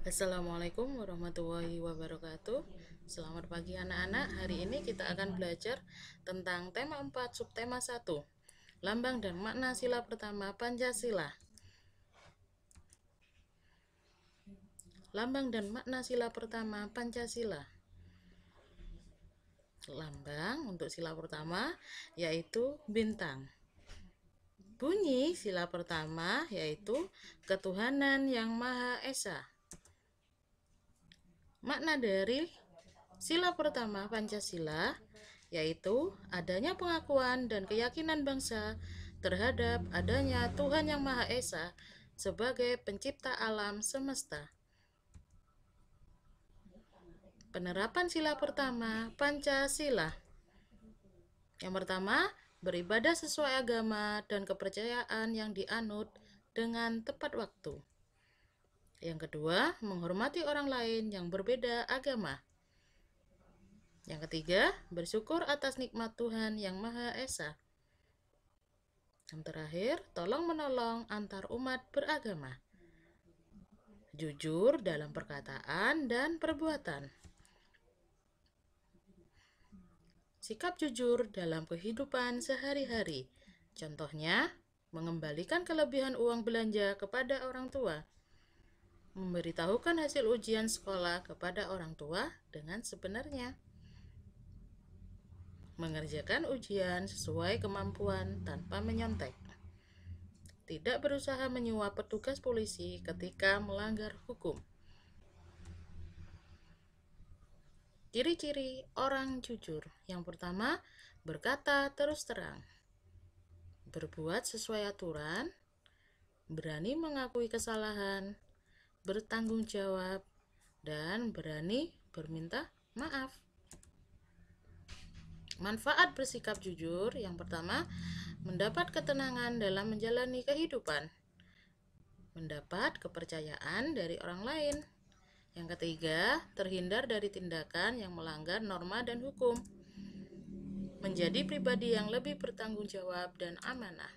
Assalamualaikum warahmatullahi wabarakatuh Selamat pagi anak-anak Hari ini kita akan belajar tentang tema 4 subtema 1 Lambang dan makna sila pertama Pancasila Lambang dan makna sila pertama Pancasila Lambang untuk sila pertama yaitu bintang Bunyi sila pertama yaitu ketuhanan yang Maha Esa Makna dari sila pertama Pancasila yaitu adanya pengakuan dan keyakinan bangsa terhadap adanya Tuhan Yang Maha Esa sebagai pencipta alam semesta. Penerapan sila pertama Pancasila. Yang pertama, beribadah sesuai agama dan kepercayaan yang dianut dengan tepat waktu. Yang kedua, menghormati orang lain yang berbeda agama. Yang ketiga, bersyukur atas nikmat Tuhan yang Maha Esa. Yang terakhir, tolong menolong antar umat beragama. Jujur dalam perkataan dan perbuatan. Sikap jujur dalam kehidupan sehari-hari. Contohnya, mengembalikan kelebihan uang belanja kepada orang tua memberitahukan hasil ujian sekolah kepada orang tua dengan sebenarnya. Mengerjakan ujian sesuai kemampuan tanpa menyontek. Tidak berusaha menyuap petugas polisi ketika melanggar hukum. Ciri-ciri orang jujur. Yang pertama, berkata terus terang. Berbuat sesuai aturan, berani mengakui kesalahan, bertanggung jawab, dan berani berminta maaf. Manfaat bersikap jujur yang pertama, mendapat ketenangan dalam menjalani kehidupan, mendapat kepercayaan dari orang lain. Yang ketiga, terhindar dari tindakan yang melanggar norma dan hukum, menjadi pribadi yang lebih bertanggung jawab dan amanah.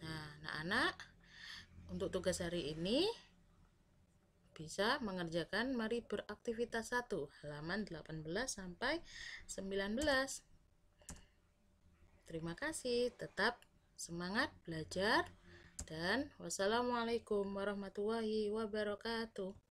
Nah, anak-anak, untuk tugas hari ini bisa mengerjakan, mari beraktivitas 1, halaman 18 sampai 19. Terima kasih, tetap semangat belajar dan wassalamualaikum warahmatullahi wabarakatuh.